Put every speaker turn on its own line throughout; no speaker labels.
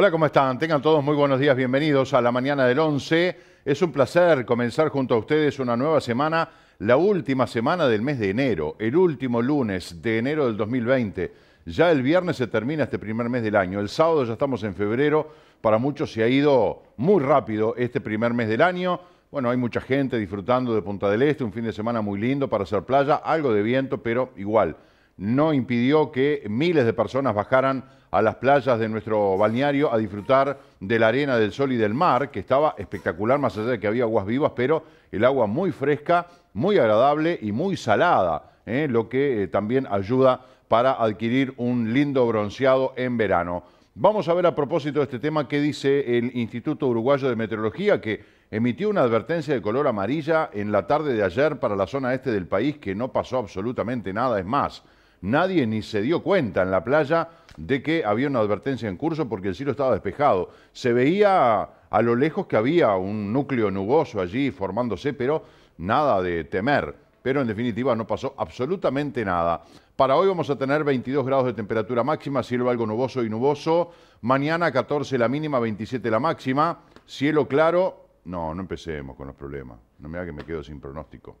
Hola, ¿cómo están? Tengan todos muy buenos días, bienvenidos a la mañana del 11. Es un placer comenzar junto a ustedes una nueva semana, la última semana del mes de enero, el último lunes de enero del 2020. Ya el viernes se termina este primer mes del año, el sábado ya estamos en febrero, para muchos se ha ido muy rápido este primer mes del año. Bueno, hay mucha gente disfrutando de Punta del Este, un fin de semana muy lindo para hacer playa, algo de viento, pero igual no impidió que miles de personas bajaran a las playas de nuestro balneario a disfrutar de la arena, del sol y del mar, que estaba espectacular, más allá de que había aguas vivas, pero el agua muy fresca, muy agradable y muy salada, ¿eh? lo que eh, también ayuda para adquirir un lindo bronceado en verano. Vamos a ver a propósito de este tema qué dice el Instituto Uruguayo de Meteorología, que emitió una advertencia de color amarilla en la tarde de ayer para la zona este del país, que no pasó absolutamente nada, es más nadie ni se dio cuenta en la playa de que había una advertencia en curso porque el cielo estaba despejado. Se veía a lo lejos que había un núcleo nuboso allí formándose, pero nada de temer. Pero en definitiva no pasó absolutamente nada. Para hoy vamos a tener 22 grados de temperatura máxima, cielo algo nuboso y nuboso. Mañana 14 la mínima, 27 la máxima. Cielo claro. No, no empecemos con los problemas. No me haga que me quedo sin pronóstico.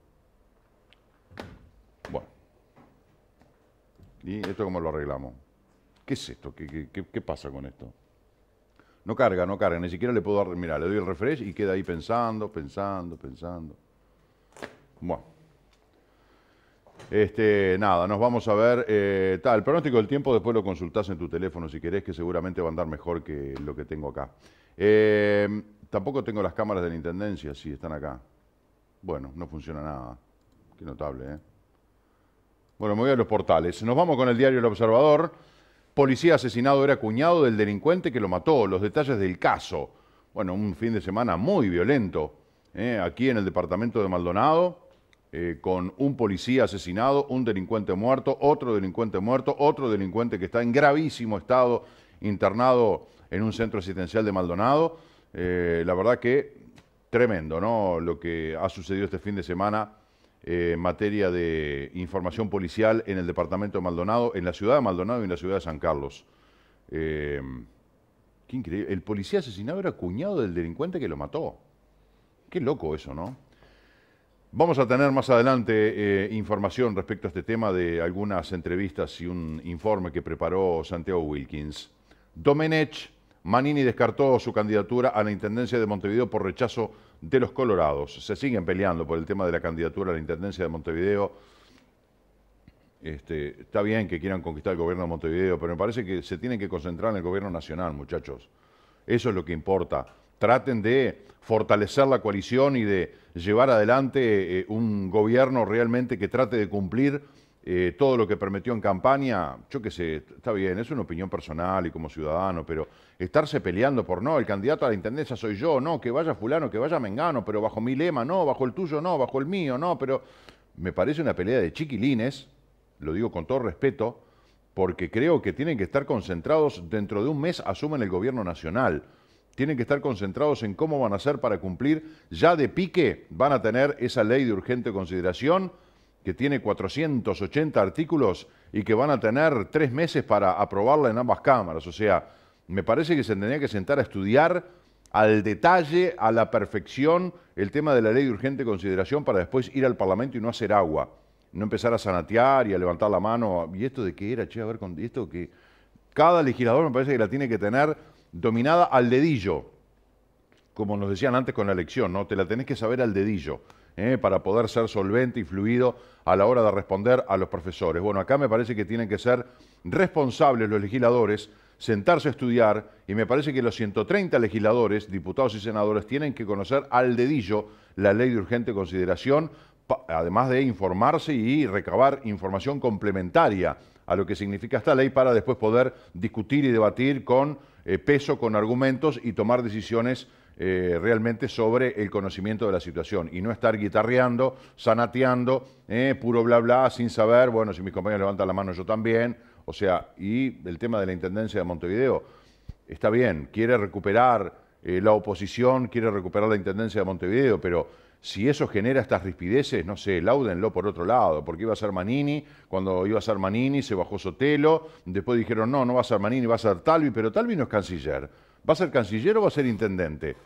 Bueno. ¿Y esto cómo lo arreglamos? ¿Qué es esto? ¿Qué, pasa con esto? No carga, no carga, ni siquiera le puedo dar, mira, le doy el refresh y queda ahí pensando, pensando, pensando. Bueno. Este, nada, nos vamos a ver. Eh, tal, el pronóstico del tiempo después lo consultás en tu teléfono si querés, que seguramente va a andar mejor que lo que tengo acá. Eh, tampoco tengo las cámaras de la Intendencia, si están acá. Bueno, no funciona nada. Qué notable, ¿eh? Bueno, me voy a los portales. Nos vamos con el diario El Observador. Policía asesinado era cuñado del delincuente que lo mató. Los detalles del caso. Bueno, un fin de semana muy violento. ¿eh? Aquí en el departamento de Maldonado, eh, con un policía asesinado, un delincuente muerto, otro delincuente muerto, otro delincuente que está en gravísimo estado internado en un centro asistencial de Maldonado. Eh, la verdad que tremendo, ¿no? Lo que ha sucedido este fin de semana eh, en materia de información policial en el departamento de Maldonado, en la ciudad de Maldonado y en la ciudad de San Carlos. Eh, qué increíble. El policía asesinado era cuñado del delincuente que lo mató. Qué loco eso, ¿no? Vamos a tener más adelante eh, información respecto a este tema de algunas entrevistas y un informe que preparó Santiago Wilkins. Domenech, Manini descartó su candidatura a la Intendencia de Montevideo por rechazo de los colorados. Se siguen peleando por el tema de la candidatura a la Intendencia de Montevideo. Este, está bien que quieran conquistar el gobierno de Montevideo, pero me parece que se tienen que concentrar en el gobierno nacional, muchachos. Eso es lo que importa. Traten de fortalecer la coalición y de llevar adelante eh, un gobierno realmente que trate de cumplir eh, todo lo que permitió en campaña, yo qué sé, está bien, es una opinión personal y como ciudadano, pero estarse peleando por no, el candidato a la intendencia soy yo, no, que vaya fulano, que vaya Mengano, pero bajo mi lema, no, bajo el tuyo, no, bajo el mío, no, pero me parece una pelea de chiquilines, lo digo con todo respeto, porque creo que tienen que estar concentrados, dentro de un mes asumen el gobierno nacional, tienen que estar concentrados en cómo van a hacer para cumplir, ya de pique van a tener esa ley de urgente consideración, que tiene 480 artículos y que van a tener tres meses para aprobarla en ambas cámaras. O sea, me parece que se tendría que sentar a estudiar al detalle, a la perfección, el tema de la ley de urgente consideración para después ir al Parlamento y no hacer agua, no empezar a sanatear y a levantar la mano. ¿Y esto de qué era, che? A ver, con esto que cada legislador me parece que la tiene que tener dominada al dedillo, como nos decían antes con la elección, ¿no? Te la tenés que saber al dedillo. ¿eh? para poder ser solvente y fluido a la hora de responder a los profesores. Bueno, acá me parece que tienen que ser responsables los legisladores, sentarse a estudiar y me parece que los 130 legisladores, diputados y senadores tienen que conocer al dedillo la ley de urgente consideración, además de informarse y recabar información complementaria a lo que significa esta ley para después poder discutir y debatir con eh, peso, con argumentos y tomar decisiones eh, realmente sobre el conocimiento de la situación y no estar guitarreando, sanateando, eh, puro bla bla, sin saber, bueno, si mis compañeros levantan la mano yo también, o sea, y el tema de la Intendencia de Montevideo, está bien, quiere recuperar eh, la oposición, quiere recuperar la Intendencia de Montevideo, pero si eso genera estas rispideces, no sé, laúdenlo por otro lado, porque iba a ser Manini, cuando iba a ser Manini se bajó Sotelo, después dijeron, no, no va a ser Manini, va a ser Talvi, pero Talvi no es canciller. ¿Va a ser canciller o va a ser intendente?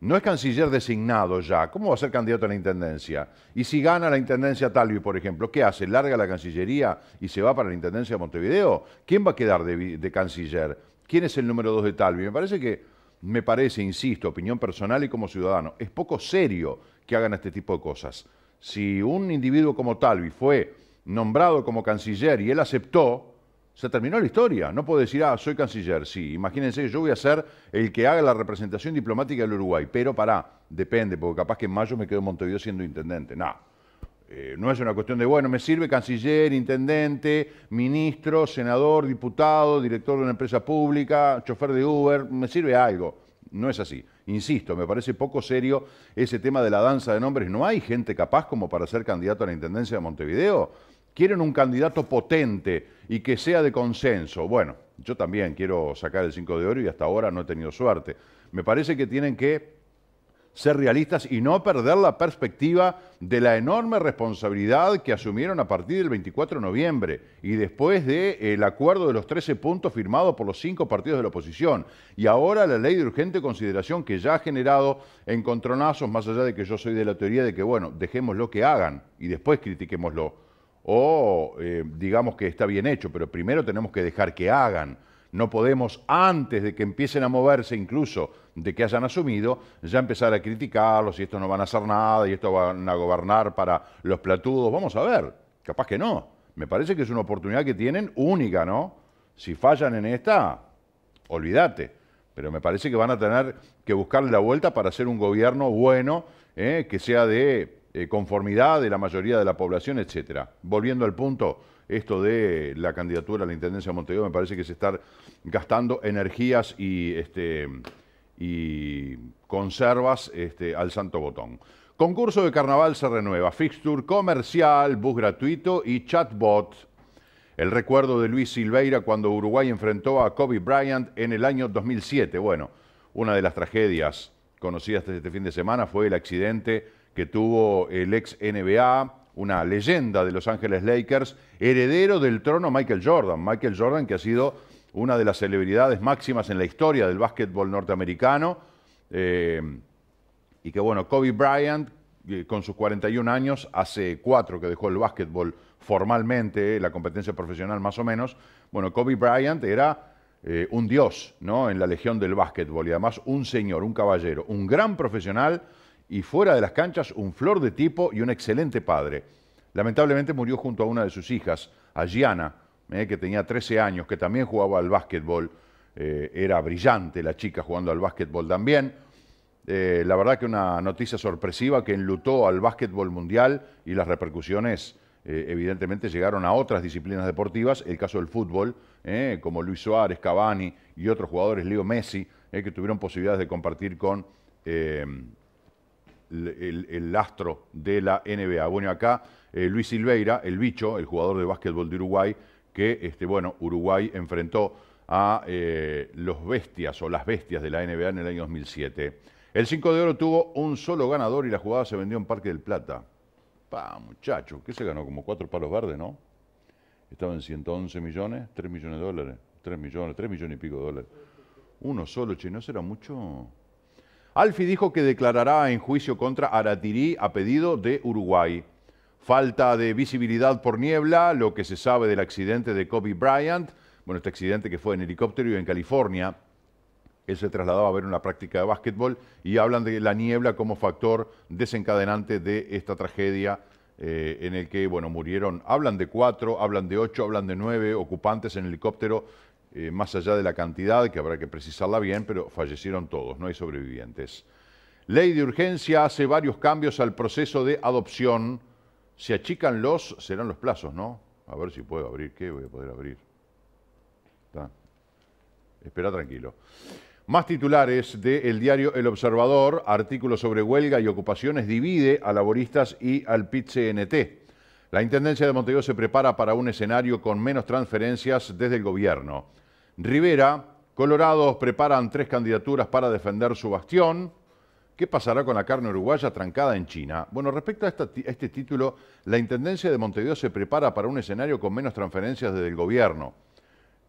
no es canciller designado ya, ¿cómo va a ser candidato a la Intendencia? Y si gana la Intendencia Talvi, por ejemplo, ¿qué hace? ¿Larga la Cancillería y se va para la Intendencia de Montevideo? ¿Quién va a quedar de, de canciller? ¿Quién es el número dos de Talvi? Me parece que, me parece, insisto, opinión personal y como ciudadano, es poco serio que hagan este tipo de cosas. Si un individuo como Talvi fue nombrado como canciller y él aceptó, se terminó la historia. No puedo decir, ah, soy canciller. Sí, imagínense yo voy a ser el que haga la representación diplomática del Uruguay. Pero pará, depende, porque capaz que en mayo me quedo en Montevideo siendo intendente. No. Eh, no es una cuestión de, bueno, me sirve canciller, intendente, ministro, senador, diputado, director de una empresa pública, chofer de Uber, me sirve algo. No es así. Insisto, me parece poco serio ese tema de la danza de nombres. ¿No hay gente capaz como para ser candidato a la Intendencia de Montevideo? Quieren un candidato potente y que sea de consenso. Bueno, yo también quiero sacar el 5 de oro y hasta ahora no he tenido suerte. Me parece que tienen que ser realistas y no perder la perspectiva de la enorme responsabilidad que asumieron a partir del 24 de noviembre y después del de, eh, acuerdo de los 13 puntos firmado por los cinco partidos de la oposición. Y ahora la ley de urgente consideración que ya ha generado encontronazos, más allá de que yo soy de la teoría de que, bueno, dejemos lo que hagan y después critiquémoslo o eh, digamos que está bien hecho, pero primero tenemos que dejar que hagan. No podemos, antes de que empiecen a moverse, incluso de que hayan asumido, ya empezar a criticarlos y esto no van a hacer nada y esto van a gobernar para los platudos. Vamos a ver, capaz que no. Me parece que es una oportunidad que tienen única, ¿no? Si fallan en esta, olvídate. Pero me parece que van a tener que buscarle la vuelta para hacer un gobierno bueno, eh, que sea de eh, conformidad de la mayoría de la población, etcétera. Volviendo al punto, esto de la candidatura a la Intendencia de Montevideo me parece que se estar gastando energías este, y, conservas este, al santo botón. Concurso de carnaval se renueva, fixture comercial, bus gratuito y chatbot. El recuerdo de Luis Silveira cuando Uruguay enfrentó a Kobe Bryant en el año 2007. Bueno, una de las tragedias conocidas desde este fin de semana fue el accidente que tuvo el ex NBA, una leyenda de Los Ángeles Lakers, heredero del trono Michael Jordan. Michael Jordan que ha sido una de las celebridades máximas en la historia del básquetbol norteamericano. Eh, y que bueno, Kobe Bryant, eh, con sus 41 años, hace cuatro que dejó el básquetbol formalmente, la competencia profesional más o menos. Bueno, Kobe Bryant era eh, un dios ¿no? en la legión del básquetbol y además un señor, un caballero, un gran profesional y fuera de las canchas un flor de tipo y un excelente padre. Lamentablemente murió junto a una de sus hijas, a eh, que tenía 13 años, que también jugaba al básquetbol. Eh, era brillante la chica jugando al básquetbol también. Eh, la verdad que una noticia sorpresiva que enlutó al básquetbol mundial y las repercusiones evidentemente llegaron a otras disciplinas deportivas, el caso del fútbol, como Luis Suárez, Cavani y otros jugadores, Leo Messi, que tuvieron posibilidades de compartir con el, astro de la NBA. Bueno, acá eh, Luis Silveira, el bicho, el jugador de básquetbol de Uruguay, que este, bueno, Uruguay enfrentó a eh, los bestias o las bestias de la NBA en el año 2007. El 5 de oro tuvo un solo ganador y la jugada se vendió en Parque del Plata. Pa, muchacho, ¿qué se ganó? Como cuatro palos verdes, ¿no? Estaban en 111 millones, 3 millones de dólares, 3 millones, 3 millones y pico de dólares. Uno solo, che, ¿no será mucho? Alfi dijo que declarará en juicio contra Aratiri a pedido de Uruguay. Falta de visibilidad por niebla, lo que se sabe del accidente de Kobe Bryant, bueno, este accidente que fue en helicóptero y en California, él se trasladaba a ver una práctica de básquetbol y hablan de la niebla como factor desencadenante de esta tragedia eh, en el que, bueno, murieron, hablan de cuatro, hablan de ocho, hablan de nueve ocupantes en helicóptero eh, más allá de la cantidad, que habrá que precisarla bien, pero fallecieron todos, no hay sobrevivientes. Ley de urgencia hace varios cambios al proceso de adopción. Se achican los, serán los plazos, ¿no? A ver si puedo abrir, ¿qué voy a poder abrir? Está. Espera tranquilo. Más titulares del el diario El Observador, artículo sobre huelga y ocupaciones divide a laboristas y al pit la Intendencia de Montevideo se prepara para un escenario con menos transferencias desde el gobierno. Rivera, Colorados preparan tres candidaturas para defender su bastión. ¿Qué pasará con la carne uruguaya trancada en China? Bueno, respecto a, a este título, la Intendencia de Montevideo se prepara para un escenario con menos transferencias desde el gobierno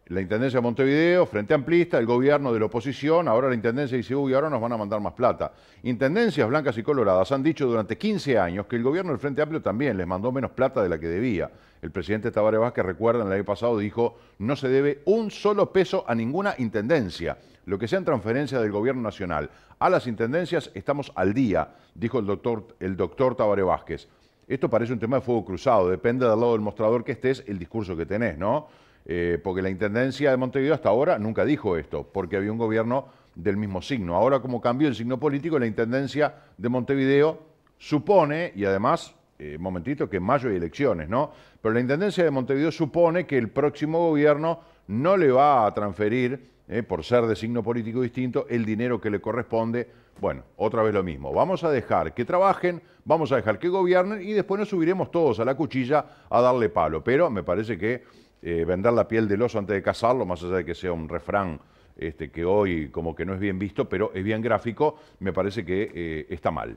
la Intendencia de Montevideo, Frente Amplista, el gobierno de la oposición, ahora la Intendencia dice, uy, ahora nos van a mandar más plata. Intendencias blancas y coloradas han dicho durante 15 años que el gobierno del Frente Amplio también les mandó menos plata de la que debía. El presidente Tabaré Vázquez, en el año pasado dijo, no se debe un solo peso a ninguna Intendencia. Lo que sean transferencias del gobierno nacional a las Intendencias estamos al día, dijo el doctor, el doctor Tabaré Vázquez. Esto parece un tema de fuego cruzado, depende del lado del mostrador que estés, el discurso que tenés, ¿no? Eh, porque la Intendencia de Montevideo hasta ahora nunca dijo esto, porque había un gobierno del mismo signo. Ahora, como cambió el signo político, la Intendencia de Montevideo supone, y además, eh, momentito, que en mayo hay elecciones, ¿no? Pero la Intendencia de Montevideo supone que el próximo gobierno no le va a transferir, eh, por ser de signo político distinto, el dinero que le corresponde. Bueno, otra vez lo mismo. Vamos a dejar que trabajen, vamos a dejar que gobiernen y después nos subiremos todos a la cuchilla a darle palo. Pero me parece que eh, vender la piel del oso antes de cazarlo, más allá de que sea un refrán este, que hoy como que no es bien visto, pero es bien gráfico, me parece que eh, está mal.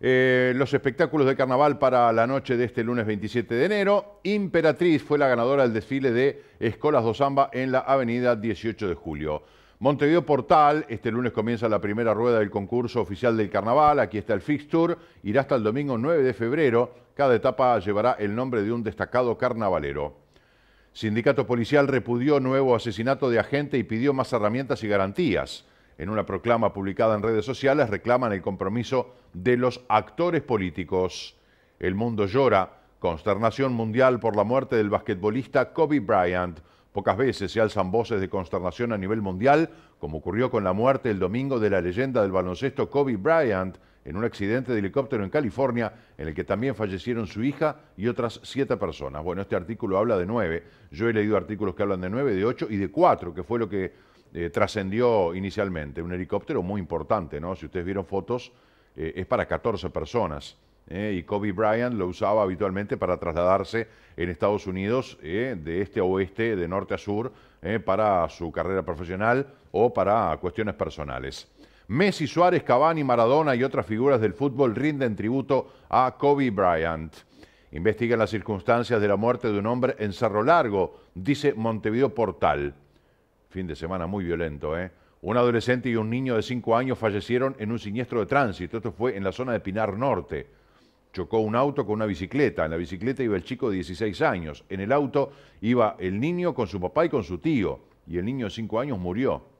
Eh, los espectáculos de carnaval para la noche de este lunes 27 de enero. Imperatriz fue la ganadora del desfile de Escolas Dosamba en la avenida 18 de julio. Montevideo Portal, este lunes comienza la primera rueda del concurso oficial del carnaval, aquí está el fixture, irá hasta el domingo 9 de febrero, cada etapa llevará el nombre de un destacado carnavalero. Sindicato policial repudió nuevo asesinato de agente y pidió más herramientas y garantías. En una proclama publicada en redes sociales reclaman el compromiso de los actores políticos. El mundo llora, consternación mundial por la muerte del basquetbolista Kobe Bryant. Pocas veces se alzan voces de consternación a nivel mundial, como ocurrió con la muerte el domingo de la leyenda del baloncesto Kobe Bryant, en un accidente de helicóptero en California en el que también fallecieron su hija y otras siete personas. Bueno, este artículo habla de nueve. Yo he leído artículos que hablan de nueve, de ocho y de cuatro, que fue lo que eh, trascendió inicialmente. Un helicóptero muy importante, ¿no? Si ustedes vieron fotos, eh, es para 14 personas. ¿eh? y Kobe Bryant lo usaba habitualmente para trasladarse en Estados Unidos de este a oeste, de norte a sur, para su carrera profesional o para cuestiones personales. Messi, Suárez, Cavani, Maradona y otras figuras del fútbol rinden tributo a Kobe Bryant. Investigan las circunstancias de la muerte de un hombre en Cerro Largo, dice Montevideo Portal. Fin de semana muy violento, ¿eh? Un adolescente y un niño de 5 años fallecieron en un siniestro de tránsito. Esto fue en la zona de Pinar Norte. Chocó un auto con una bicicleta. En la bicicleta iba el chico de 16 años. En el auto iba el niño con su papá y con su tío. Y el niño de 5 años murió.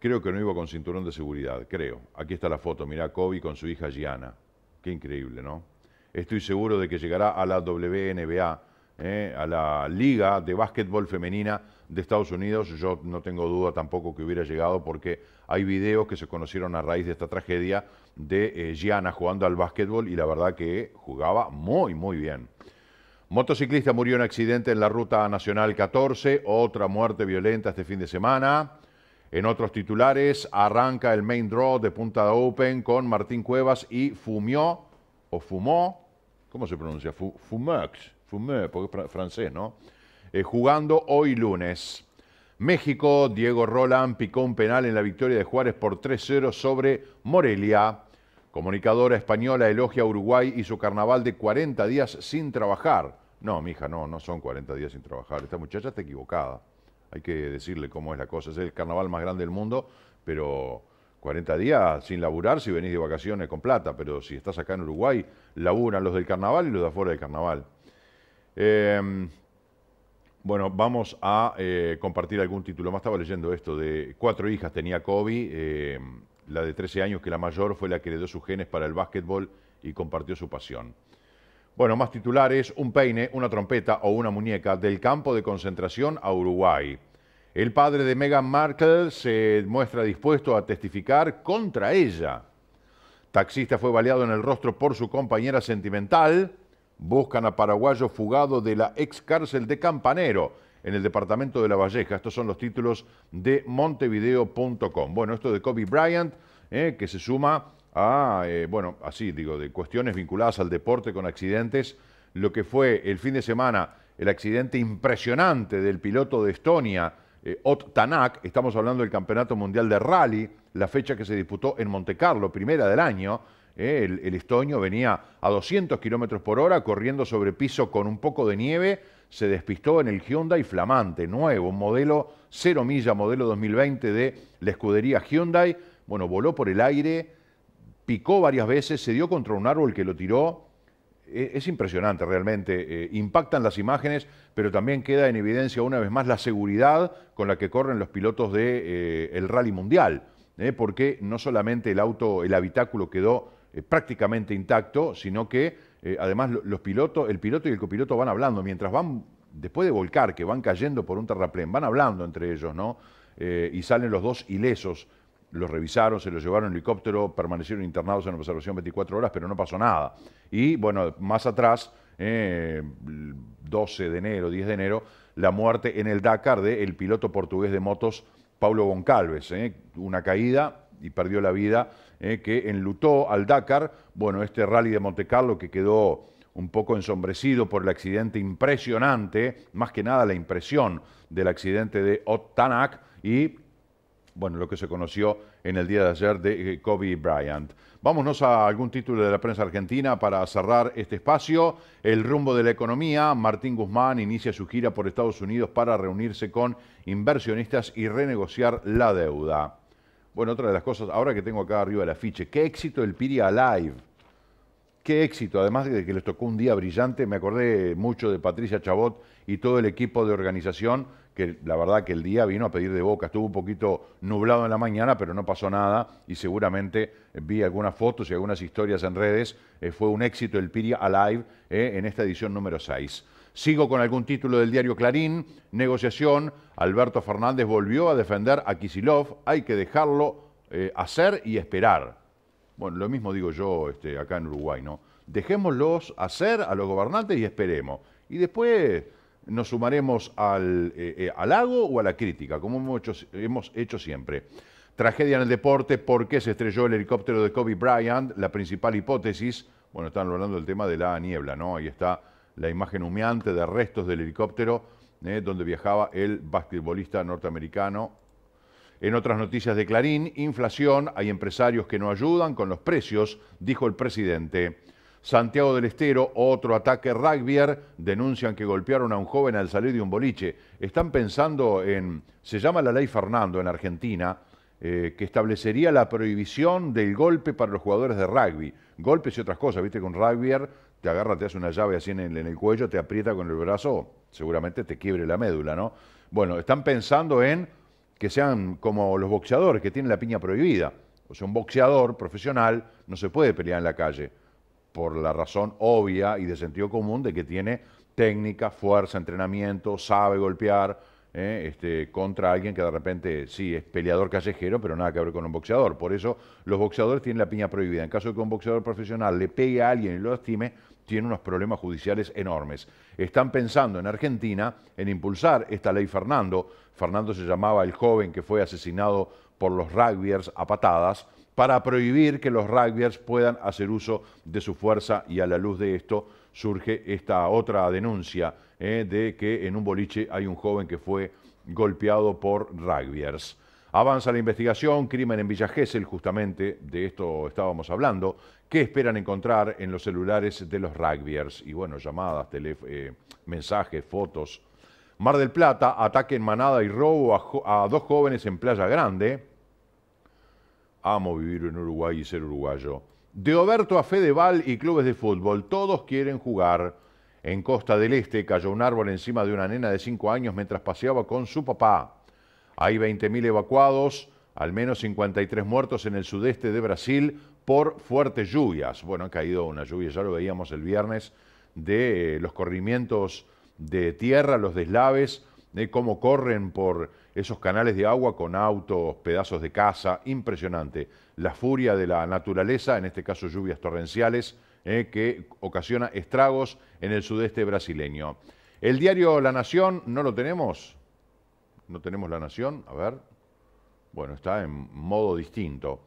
Creo que no iba con cinturón de seguridad, creo. Aquí está la foto, mirá Kobe con su hija Gianna. Qué increíble, ¿no? Estoy seguro de que llegará a la WNBA, ¿eh? a la Liga de Básquetbol Femenina de Estados Unidos. Yo no tengo duda tampoco que hubiera llegado porque hay videos que se conocieron a raíz de esta tragedia de eh, Gianna jugando al básquetbol y la verdad que jugaba muy, muy bien. Motociclista murió en accidente en la Ruta Nacional 14, otra muerte violenta este fin de semana. En otros titulares, arranca el main draw de Punta de Open con Martín Cuevas y fumió, o fumó, ¿cómo se pronuncia? Fumeux, fumeux, porque es francés, ¿no? Eh, jugando hoy lunes. México, Diego Roland picó un penal en la victoria de Juárez por 3-0 sobre Morelia. Comunicadora española elogia a Uruguay y su carnaval de 40 días sin trabajar. No, mija, no, no son 40 días sin trabajar. Esta muchacha está equivocada hay que decirle cómo es la cosa. Es el carnaval más grande del mundo, pero 40 días sin laburar si venís de vacaciones con plata, pero si estás acá en Uruguay, laburan los del carnaval y los de afuera del carnaval. Em, bueno, vamos a eh, compartir algún título. Más estaba leyendo esto de cuatro hijas tenía Kobe, em, la de 13 años que la mayor fue la que le dio sus genes para el básquetbol y compartió su pasión. Bueno, más titulares, un peine, una trompeta o una muñeca del campo de concentración a Uruguay. El padre de Meghan Markle se muestra dispuesto a testificar contra ella. Taxista fue baleado en el rostro por su compañera sentimental. Buscan a paraguayo fugado de la ex cárcel de Campanero en el departamento de La Valleja. Estos son los títulos de montevideo.com. Bueno, esto de Kobe Bryant, eh, que se suma Ah, bueno, así digo, de cuestiones vinculadas al deporte con accidentes, lo que fue el fin de semana el accidente impresionante del piloto de Estonia, eh, Ott Tanak, estamos hablando del Campeonato Mundial de Rally, la fecha que se disputó en Monte Carlo, primera del año, eh, el, el estonio venía a 200 kilómetros por hora, corriendo sobre piso con un poco de nieve, se despistó en el Hyundai Flamante, nuevo, un modelo 0 milla, modelo 2020 de la escudería Hyundai, bueno, voló por el aire, picó varias veces, se dio contra un árbol que lo tiró. E, es impresionante realmente, eh, impactan las imágenes, pero también queda en evidencia una vez más la seguridad con la que corren los pilotos del de, eh, rally mundial, ¿eh? porque no solamente el auto, el habitáculo quedó prácticamente intacto, sino que además los pilotos, el piloto y el copiloto van hablando, mientras van, después de volcar, que van cayendo por un terraplén, van hablando entre ellos, ¿no? y salen los dos ilesos los revisaron, se los llevaron en helicóptero, permanecieron internados en observación 24 horas, pero no pasó nada. Y bueno, más atrás, 12 eh, de enero, 10 de enero, la muerte en el Dakar del el piloto portugués de motos Paulo Goncalves. Eh, una caída y perdió la vida, eh, que enlutó al Dakar. Bueno, este rally de Monte Carlo que quedó un poco ensombrecido por el accidente impresionante, más que nada la impresión del accidente de Ottanac y bueno, lo que se conoció en el día de ayer de eh, Kobe Bryant. Vámonos a algún título de la prensa argentina para cerrar este espacio. El rumbo de la economía. Martín Guzmán inicia su gira por Estados Unidos para reunirse con inversionistas y renegociar la deuda. Bueno, otra de las cosas, ahora que tengo acá arriba el afiche, qué éxito el Piri Alive. Qué éxito, además de que les tocó un día brillante, me acordé mucho de Patricia Chabot y todo el equipo de organización que la verdad que el día vino a pedir de boca. Estuvo un poquito nublado en la mañana, pero no pasó nada y seguramente vi algunas fotos y algunas historias en redes. Eh, fue un éxito el Piria Alive eh, en esta edición número 6. Sigo con algún título del diario Clarín. Negociación. Alberto Fernández volvió a defender a Kisilov. Hay que dejarlo eh, hacer y esperar. Bueno, lo mismo digo yo este, acá en Uruguay, ¿no? Dejémoslos hacer a los gobernantes y esperemos. Y después nos sumaremos al eh, halago eh, o a la crítica, como hemos hecho, hemos hecho siempre. Tragedia en el deporte, ¿por qué se estrelló el helicóptero de Kobe Bryant? La principal hipótesis, bueno, están hablando del tema de la niebla, ¿no? Ahí está la imagen humeante de restos del helicóptero ¿eh? donde viajaba el basquetbolista norteamericano. En otras noticias de Clarín, inflación, hay empresarios que no ayudan con los precios, dijo el presidente. Santiago del Estero, otro ataque rugbyer, denuncian que golpearon a un joven al salir de un boliche. Están pensando en, se llama la ley Fernando en Argentina, eh, que establecería la prohibición del golpe para los jugadores de rugby. Golpes y otras cosas, viste que un rugbyer te agarra, te hace una llave así en en el cuello, te aprieta con el brazo, seguramente te quiebre la médula, ¿no? Bueno, están pensando en que sean como los boxeadores que tienen la piña prohibida. O sea, un boxeador profesional no se puede pelear en la calle por la razón obvia y de sentido común de que tiene técnica, fuerza, entrenamiento, sabe golpear, ¿eh? este, contra alguien que de repente sí es peleador callejero, pero nada que ver con un boxeador. Por eso los boxeadores tienen la piña prohibida. En caso de que un boxeador profesional le pegue a alguien y lo lastime, tiene unos problemas judiciales enormes. Están pensando en Argentina en impulsar esta ley Fernando. Fernando se llamaba el joven que fue asesinado por los rugbyers a patadas para prohibir que los rugbyers puedan hacer uso de su fuerza y a la luz de esto surge esta otra denuncia eh, de que en un boliche hay un joven que fue golpeado por rugbyers. Avanza la investigación, crimen en Villa Gesell, justamente, de esto estábamos hablando. ¿Qué esperan encontrar en los celulares de los rugbyers? Y bueno, llamadas, eh, mensajes, fotos. Mar del Plata, ataque en manada y robo a dos jóvenes en Playa Grande. Amo vivir en Uruguay y ser uruguayo. De Oberto a Fedeval y clubes de fútbol, todos quieren jugar. En Costa del Este cayó un árbol encima de una nena de 5 años mientras paseaba con su papá. Hay 20.000 evacuados, al menos 53 muertos en el sudeste de Brasil por fuertes lluvias. Bueno, ha caído una lluvia, ya lo veíamos el viernes, de eh, los corrimientos de tierra, los deslaves, de cómo corren por esos canales de agua con autos, pedazos de casa, impresionante. La furia de la naturaleza, en este caso lluvias torrenciales, eh, que ocasiona estragos en el sudeste brasileño. El diario La Nación, ¿no lo tenemos? ¿No tenemos La Nación? A ver. Bueno, está en modo distinto.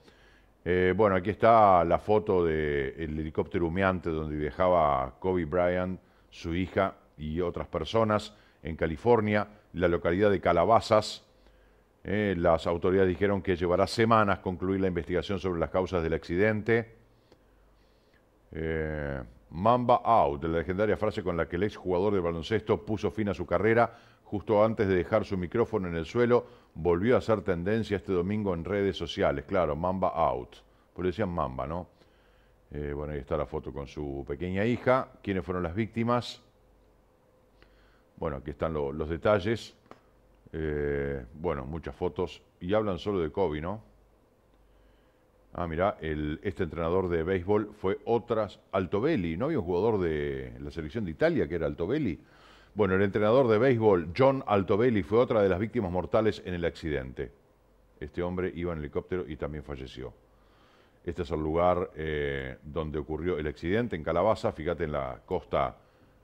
Eh, bueno, aquí está la foto del helicóptero humeante donde viajaba Kobe Bryant, su hija y otras personas en California la localidad de Calabazas. Eh, las autoridades dijeron que llevará semanas concluir la investigación sobre las causas del accidente. Eh, Mamba out, la legendaria frase con la que el ex jugador de baloncesto puso fin a su carrera justo antes de dejar su micrófono en el suelo, volvió a hacer tendencia este domingo en redes sociales. Claro, Mamba out. Por pues decían Mamba, ¿no? Eh, bueno, ahí está la foto con su pequeña hija. ¿Quiénes fueron las víctimas? Bueno, aquí están los detalles. Eh, bueno, muchas fotos. Y hablan solo de COVID, ¿no? Ah, mirá, este entrenador de béisbol fue otras. Altobelli, ¿no había un jugador de la selección de Italia que era Altobelli? Bueno, el entrenador de béisbol, John Altobelli, fue otra de las víctimas mortales en el accidente. Este hombre iba en helicóptero y también falleció. Este es el lugar eh, donde ocurrió el accidente, en Calabaza, fíjate en la costa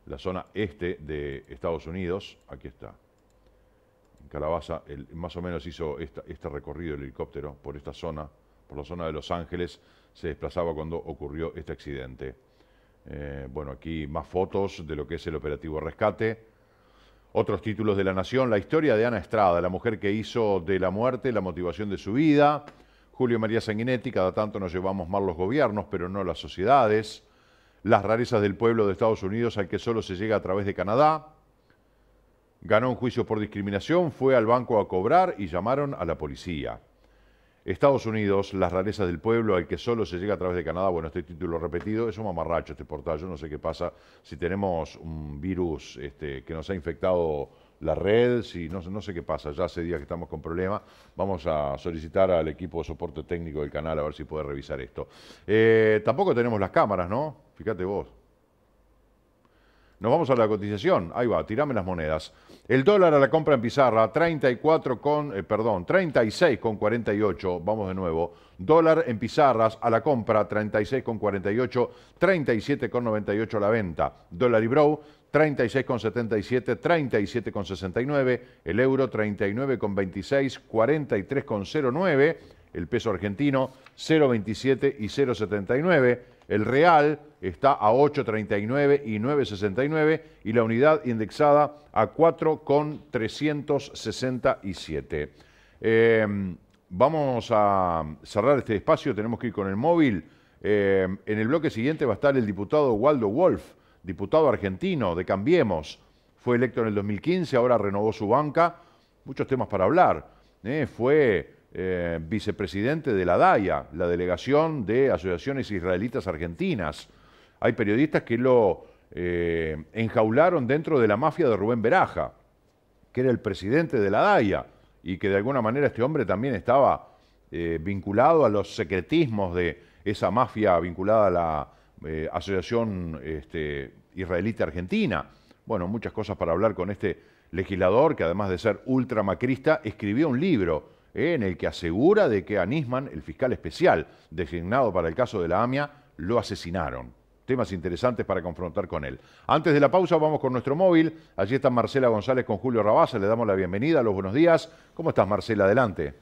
la zona este de Estados Unidos. Aquí está. En Calabaza, más o menos hizo este recorrido el helicóptero por esta zona, por la zona de Los Ángeles, se desplazaba cuando ocurrió este accidente. Eh, bueno, aquí más fotos de lo que es el operativo rescate. Otros títulos de la Nación, la historia de Ana Estrada, la mujer que hizo de la muerte la motivación de su vida. Julio María Sanguinetti, cada tanto nos llevamos mal los gobiernos, pero no las sociedades. Las rarezas del pueblo de Estados Unidos al que solo se llega a través de Canadá. Ganó un juicio por discriminación, fue al banco a cobrar y llamaron a la policía. Estados Unidos, las rarezas del pueblo al que solo se llega a través de Canadá. Bueno, este título repetido es un mamarracho este portal. Yo no sé qué pasa si tenemos un virus este, que nos ha infectado la red, si no, no sé qué pasa, ya hace días que estamos con problemas, vamos a solicitar al equipo de soporte técnico del canal a ver si puede revisar esto. Eh, tampoco tenemos las cámaras, ¿no? Fíjate vos. Nos vamos a la cotización. Ahí va, tirame las monedas. El dólar a la compra en pizarra, 34 con, eh, perdón, 36 Vamos de nuevo. Dólar en pizarras a la compra, 36,48. 37,98 a la venta. Dólar y Brow, 36 con El euro, 39,26. 43,09. El peso argentino, 0,27 y 0,79 el real está a 8,39 y 9,69 y la unidad indexada a 4,367. Em, vamos a cerrar este espacio, tenemos que ir con el móvil. Em, en el bloque siguiente va a estar el diputado Waldo Wolf, diputado argentino de Cambiemos. Fue electo en el 2015, ahora renovó su banca. Muchos temas para hablar. ¿eh? fue eh, vicepresidente de la DAIA, la Delegación de Asociaciones Israelitas Argentinas. Hay periodistas que lo eh, enjaularon dentro de la mafia de Rubén Beraja, que era el presidente de la DAIA, y que de alguna manera este hombre también estaba eh, vinculado a los secretismos de esa mafia vinculada a la Asociación este, Israelita Argentina. Bueno, muchas cosas para hablar con este legislador que además de ser ultramacrista, escribió un libro en el que asegura de que a Nisman, el fiscal especial designado para el caso de la AMIA, lo asesinaron. Temas interesantes para confrontar con él. Antes de la pausa vamos con nuestro móvil. Allí está Marcela González con Julio Rabasa. Le damos la bienvenida, los buenos días. ¿Cómo estás Marcela? Adelante.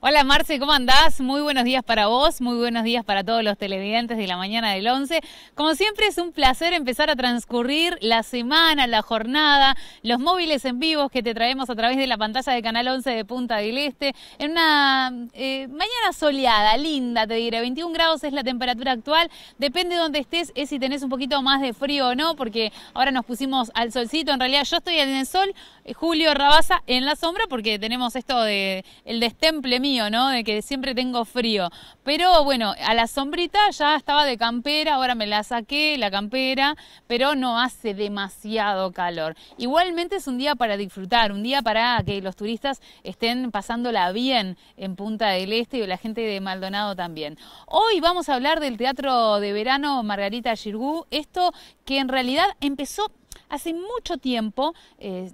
Hola Marce, ¿cómo andás? Muy buenos días para vos, muy buenos días para todos los televidentes de la mañana del 11. Como siempre es un placer empezar a transcurrir la semana, la jornada, los móviles en vivo que te traemos a través de la pantalla de Canal 11 de Punta del Este, en una eh, mañana soleada, linda te diré, 21 grados es la temperatura actual, depende de donde estés, es si tenés un poquito más de frío o no, porque ahora nos pusimos al solcito, en realidad yo estoy en el sol, eh, Julio Rabasa en la sombra, porque tenemos esto de el destemple ¿no? De que siempre tengo frío. Pero bueno, a la sombrita ya estaba de campera, ahora me la saqué, la campera, pero no hace demasiado calor. Igualmente es un día para disfrutar, un día para que los turistas estén pasándola bien en Punta del Este y la gente de Maldonado también. Hoy vamos a hablar del Teatro de Verano Margarita Girgú, esto que en realidad empezó hace mucho tiempo. Eh,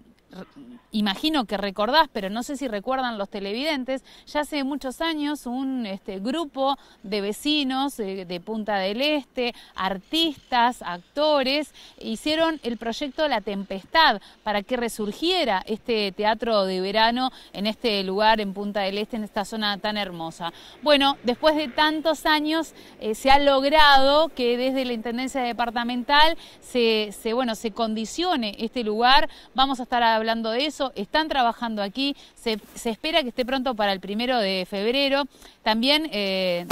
imagino que recordás, pero no sé si recuerdan los televidentes, ya hace muchos años un este, grupo de vecinos eh, de Punta del Este, artistas, actores, hicieron el proyecto La Tempestad para que resurgiera este teatro de verano en este lugar, en Punta del Este, en esta zona tan hermosa. Bueno, después de tantos años eh, se ha logrado que desde la Intendencia Departamental se, bueno, se condicione este lugar. Vamos a estar a hablando de eso, están trabajando aquí, se, espera que esté pronto para el primero de febrero. También eh,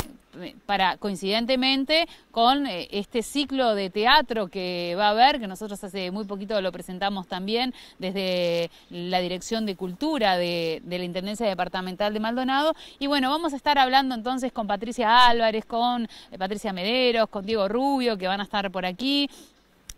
para coincidentemente con eh, este ciclo de teatro que va a haber, que nosotros hace muy poquito lo presentamos también desde la Dirección de Cultura de, la Intendencia Departamental de Maldonado. Y bueno, vamos a estar hablando entonces con Patricia Álvarez, con eh, Patricia Mederos, con Diego Rubio, que van a estar por aquí,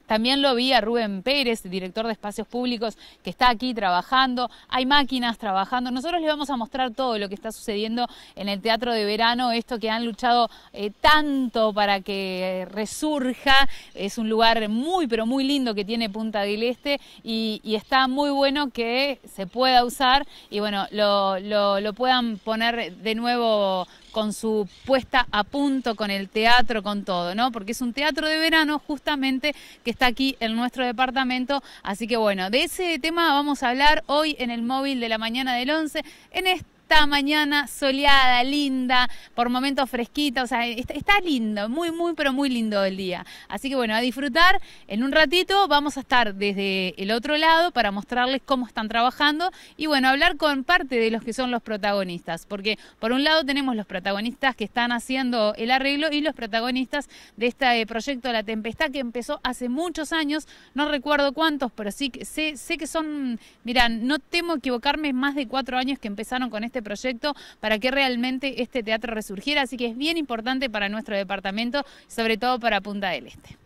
también lo vi a Rubén Pérez, director de espacios públicos, que está aquí trabajando. Hay máquinas trabajando. Nosotros le vamos a mostrar todo lo que está sucediendo en el teatro de verano, esto que han luchado eh, tanto para que resurja. Es un lugar muy, pero muy lindo que tiene Punta del Este y, está muy bueno que se pueda usar y bueno, lo puedan poner de nuevo con su puesta a punto, con el teatro, con todo, ¿no? Porque es un teatro de verano justamente que está aquí en nuestro departamento. Así que bueno, de ese tema vamos a hablar hoy en el móvil de la mañana del 11, en este mañana soleada, linda, por momentos fresquita, o sea, está, lindo, muy, muy, pero muy lindo el día. Así que bueno, a disfrutar. En un ratito vamos a estar desde el otro lado para mostrarles cómo están trabajando y bueno, hablar con parte de los que son los protagonistas, porque por un lado tenemos los protagonistas que están haciendo el arreglo y los protagonistas de este eh, proyecto La Tempestad que empezó hace muchos años, no recuerdo cuántos, pero sí sé, sé que son, mirá, no temo equivocarme, más de cuatro años que empezaron con este este proyecto para que realmente este teatro resurgiera. Así que es bien importante para nuestro departamento, sobre todo para Punta del Este.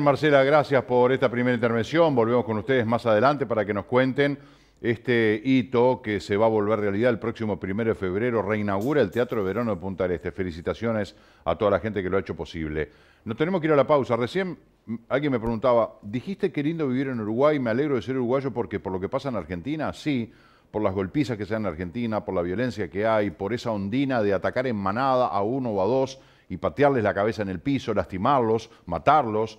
Marcela, gracias por esta primera intervención. Volvemos con ustedes más adelante para que nos cuenten este hito que se va a volver realidad el próximo primero de febrero. Reinaugura el Teatro de Verano de Punta del Este. Felicitaciones a toda la gente que lo ha hecho posible. Nos tenemos que ir a la pausa. Recién alguien me preguntaba, dijiste que lindo vivir en Uruguay, me alegro de ser uruguayo porque por lo que pasa en Argentina, sí, por las golpizas que se dan en Argentina, por la violencia que hay, por esa ondina de atacar en manada a uno o a dos y patearles la cabeza en el piso, lastimarlos, matarlos.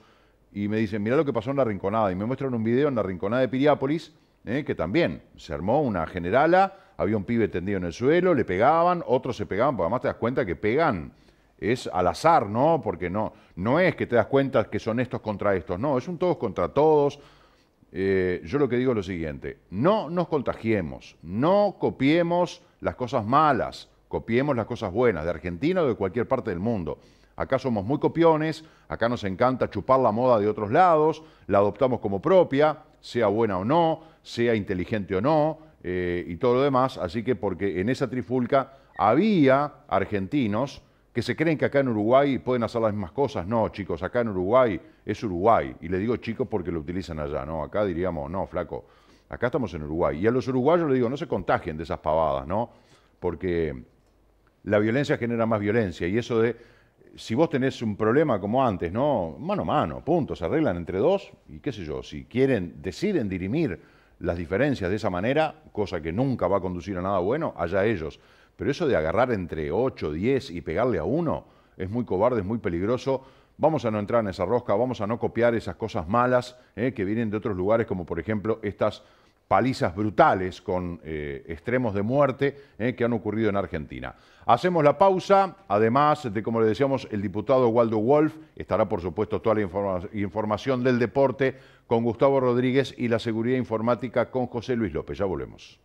Y me dicen, mirá lo que pasó en la Rinconada. Y me muestran un video en la Rinconada de Piriápolis, eh, que también se armó una generala, había un pibe tendido en el suelo, le pegaban, otros se pegaban, porque además te das cuenta que pegan es al azar, ¿no? Porque no, no es que te das cuenta que son estos contra estos, no, es un todos contra todos, eh, yo lo que digo es lo siguiente, no nos contagiemos, no copiemos las cosas malas, copiemos las cosas buenas, de Argentina o de cualquier parte del mundo. Acá somos muy copiones, acá nos encanta chupar la moda de otros lados, la adoptamos como propia, sea buena o no, sea inteligente o no, eh, y todo lo demás. Así que porque en esa trifulca había argentinos que se creen que acá en Uruguay pueden hacer las mismas cosas. No, chicos, acá en Uruguay es Uruguay. Y le digo chicos porque lo utilizan allá, ¿no? Acá diríamos, no, flaco, acá estamos en Uruguay. Y a los uruguayos le digo, no se contagien de esas pavadas, ¿no? Porque la violencia genera más violencia. Y eso de, si vos tenés un problema como antes, ¿no? Mano a mano, punto, se arreglan entre dos y qué sé yo, si quieren, deciden dirimir las diferencias de esa manera, cosa que nunca va a conducir a nada bueno, allá ellos pero eso de agarrar entre 8, 10 y pegarle a uno es muy cobarde, es muy peligroso. Vamos a no entrar en esa rosca, vamos a no copiar esas cosas malas eh, que vienen de otros lugares, como por ejemplo estas palizas brutales con eh, extremos de muerte eh, que han ocurrido en Argentina. Hacemos la pausa, además de, como le decíamos, el diputado Waldo Wolf, estará por supuesto toda la información del deporte con Gustavo Rodríguez y la seguridad informática con José Luis López. Ya volvemos.